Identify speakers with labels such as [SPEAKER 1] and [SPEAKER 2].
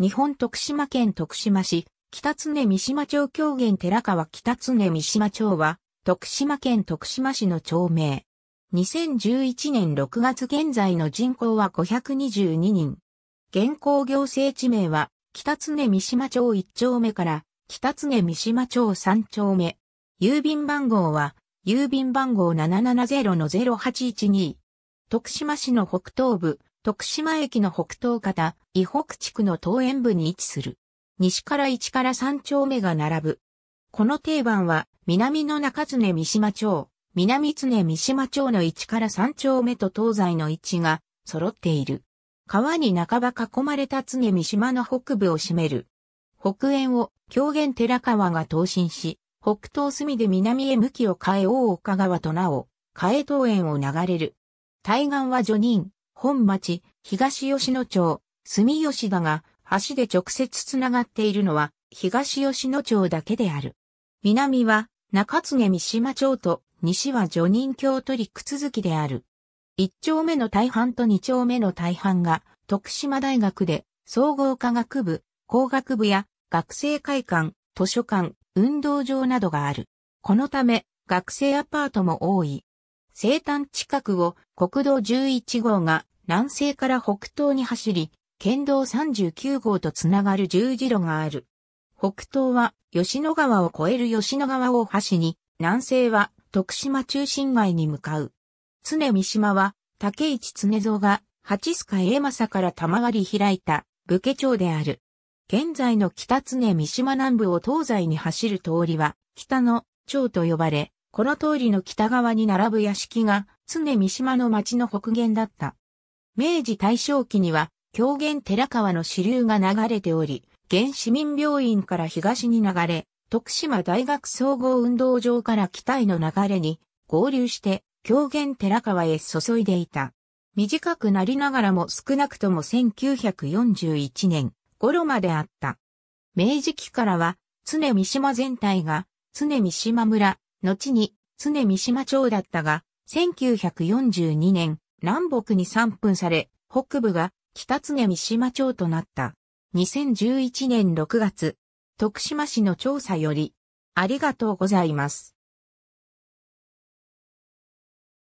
[SPEAKER 1] 日本徳島県徳島市、北常三島町狂言寺川北常三島町は、徳島県徳島市の町名。2011年6月現在の人口は522人。現行行政地名は、北常三島町1丁目から、北常三島町3丁目。郵便番号は、郵便番号770-0812。徳島市の北東部、徳島駅の北東方、伊北地区の東園部に位置する。西から1から3丁目が並ぶ。この定番は、南の中常三島町、南常三島町の1から3丁目と東西の位置が揃っている。川に半ば囲まれた常三島の北部を占める。北縁を狂言寺川が東進し、北東隅で南へ向きを変え大岡川となお、変え東園を流れる。対岸は序人、本町、東吉野町、住吉田が、橋で直接つながっているのは、東吉野町だけである。南は、中津げ三島町と、西は女人橋と陸続きである。一丁目の大半と二丁目の大半が、徳島大学で、総合科学部、工学部や、学生会館、図書館、運動場などがある。このため、学生アパートも多い。生誕近くを国道11号が南西から北東に走り、県道39号とつながる十字路がある。北東は吉野川を越える吉野川を橋に、南西は徳島中心街に向かう。常三島は竹市常蔵が八須賀栄政から玉狩り開いた武家町である。現在の北常三島南部を東西に走る通りは北の町と呼ばれ、この通りの北側に並ぶ屋敷が常三島の町の北限だった。明治大正期には、狂言寺川の支流が流れており、現市民病院から東に流れ、徳島大学総合運動場から北への流れに合流して狂言寺川へ注いでいた。短くなりながらも少なくとも1941年頃まであった。明治期からは常三島全体が常三島村、後に常三島町だったが、1942年南北に3分され、北部が北常三島町となった。2011年6月、徳島市の調査より、ありがとうございます。